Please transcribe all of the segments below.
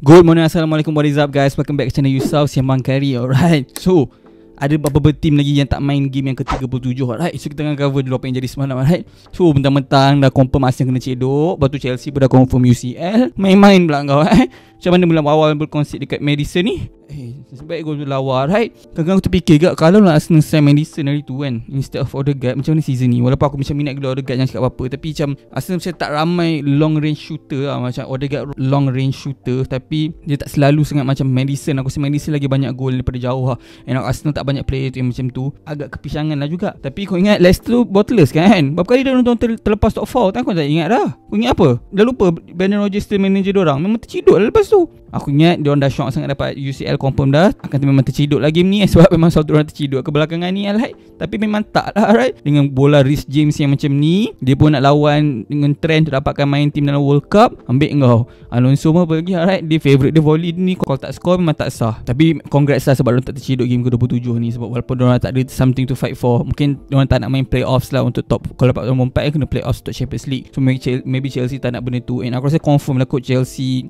Good morning, Assalamualaikum, what is up guys Welcome back to channel Yusuf Siamang Kari, alright So, ada beberapa team lagi yang tak main game yang ke-37, alright So, kita akan cover dulu apa yang jadi semalam, alright So, bentang-bentang dah confirm Asyik kena cedok Lepas tu Chelsea pun dah confirm UCL Main-main pula kau, eh Macam mana mula awal berkonsep dekat Madison ni Eh, sebab gol tu lawa right Kadang-kadang aku terfikir juga Kalau nak Arsenal sign Madison hari tu kan Instead of Odegaard Macam ni season ni Walaupun aku macam minat gila Odegaard yang cakap apa-apa Tapi macam Arsenal macam tak ramai Long range shooter lah Macam Odegaard long range shooter Tapi Dia tak selalu sangat macam Madison Aku sebenarnya Madison lagi banyak gol Daripada jauh lah And Arsenal tak banyak player tu Yang macam tu Agak kepisangan lah juga Tapi kau ingat last tu bottlers kan Berapa kali dah nonton Terlepas top 4 Tak kau tak ingat dah Kau ingat apa Dah lupa Brandon Rogers Manager orang Memang terciduk lah lepas tu Aku ingat dia orang dah shock sangat dapat UCL confirm dah lah Akan memang terciduk lah game ni eh, Sebab memang satu orang terciduk kebelakangan ni alright Tapi memang tak lah alright Dengan bola Rhys James yang macam ni Dia pun nak lawan dengan trend Dapatkan main tim dalam World Cup Ambil kau Alonso pun pergi alright Dia favourite dia volley ni Kalau tak score memang tak sah Tapi congrats lah sebab orang tak terciduk game ke-27 ni Sebab walaupun orang tak ada something to fight for Mungkin orang tak nak main playoffs lah Untuk top Kalau dapat nombor 4 kena playoffs untuk Champions League So maybe Chelsea tak nak benda tu And aku rasa confirm lah kot Chelsea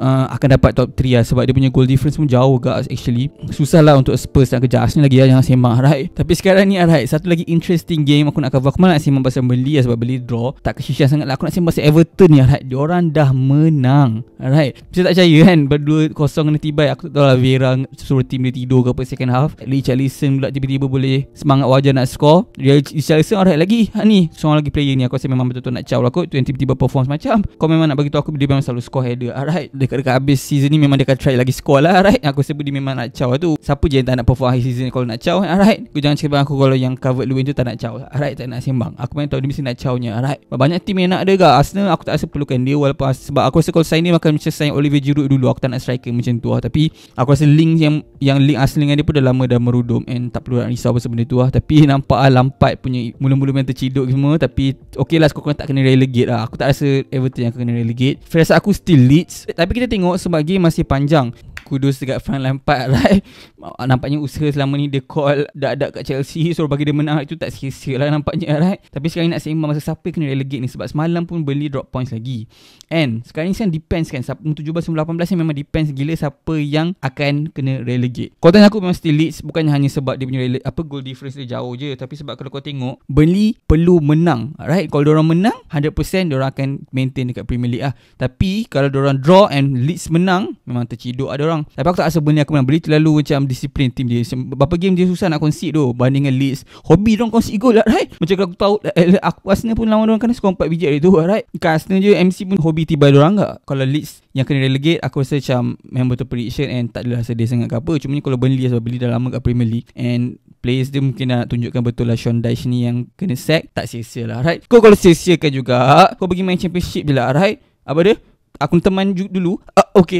uh, akan dapat top 3 lah sebab dia punya goal difference pun jauh gak actually susah lah untuk Spurs nak kejar Arsenal lagi lah jangan semak right tapi sekarang ni alright satu lagi interesting game aku nak cover aku mana nak semak pasal beli lah sebab beli draw tak kesisian sangat lah aku nak semak pasal Everton ni alright diorang dah menang alright bisa tak percaya kan berdua kosong kena tiba aku tak tahu lah Vera suruh tim dia tidur ke apa second half Lee Charlison pula tiba-tiba boleh semangat wajah nak score dia Charlison alright lagi ha, ni seorang lagi player ni aku rasa memang betul-betul nak caw lah kot tiba-tiba perform macam kau memang nak bagi tahu aku dia memang selalu score header alright dekat-dekat habis season ni memang dia akan try lagi score lah right aku sebut dia memang nak caw tu siapa je yang tak nak perform akhir season kalau nak caw alright Kau jangan cakap aku kalau yang covered Lewin tu tak nak caw alright tak nak sembang aku main tahu dia mesti nak cawnya alright banyak team yang nak ada gak Arsenal aku tak rasa perlukan dia walaupun sebab aku rasa kalau sign ni makan macam sign Olivier Giroud dulu aku tak nak striker macam tu lah tapi aku rasa link yang yang link asli dengan dia pun dah lama dah merudum and tak perlu nak risau pasal benda tu lah tapi nampak lah lampat punya mula-mula main terciduk semua tapi okey lah sekurang-kurangnya tak kena relegate lah aku tak rasa Everton yang kena relegate Firasat aku still leads. Tapi kita tengok sebab game masih panjang kudus dekat Frank Lampard right nampaknya usaha selama ni dia call dadak kat Chelsea suruh bagi dia menang itu tak sia-sia lah nampaknya right tapi sekarang nak seimbang masa siapa kena relegate ni sebab semalam pun beli drop points lagi and sekarang ni sekarang depends kan 17 18 ni memang depends gila siapa yang akan kena relegate kau tanya aku memang still leads bukan hanya sebab dia punya apa goal difference dia jauh je tapi sebab kalau kau tengok beli perlu menang right kalau dia menang 100% dia akan maintain dekat Premier League lah tapi kalau dia draw and leads menang memang terciduk ada lah orang menang Tapi aku tak rasa benda aku menang Beli terlalu macam Disiplin tim. dia Berapa game dia susah nak concede tu Bandingkan Leeds Hobi dong concede goal lah right Macam kalau aku tahu eh, eh Aku Arsenal pun lawan orang Kena skor 4 biji hari tu right Kan Arsenal je MC pun hobi tiba dorang tak Kalau Leeds yang kena relegate Aku rasa macam Member tu prediction And tak adalah sedih sangat ke apa Cuma kalau Burnley Sebab beli dah lama kat Premier League And Players dia mungkin nak tunjukkan betul lah Sean Dyche ni yang kena sack Tak sia-sia lah right Kau kalau sia-siakan juga Kau pergi main championship je lah right Apa dia? Aku teman j- dulu uh, Okay